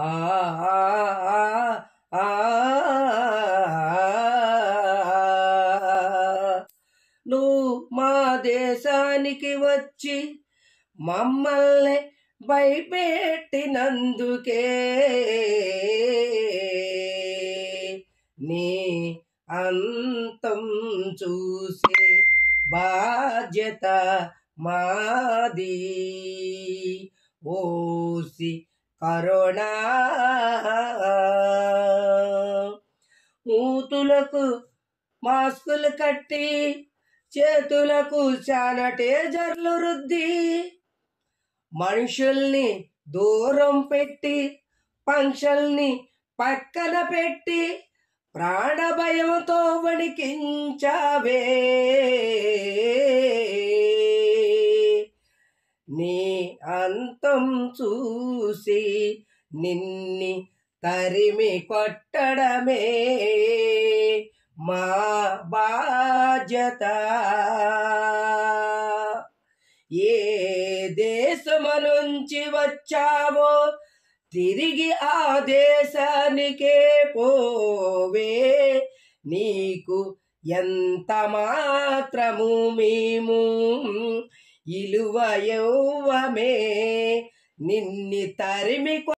ఆ నువ్వు మా దేశానికి వచ్చి మమ్మల్ని భయపెట్టినందుకే నీ అంతం చూసే బాధ్యత మాది ఓసి కరోణ మూతులకు మాస్కులు కట్టి చేతులకు శానిటైజర్లు రుద్ది మనుషుల్ని దూరం పెట్టి పంక్షల్ని పక్కన పెట్టి ప్రాణభయంతో వణికించావే నీ అంతం చూసి నిన్ని తరిమి కొట్టడమే మా బాధ్యత ఏ దేశము నుంచి వచ్చావో తిరిగి ఆ దేశానికే పోవే నీకు ఎంత మాత్రము మేము ఇలువ యౌవమే నిన్ని తరిమి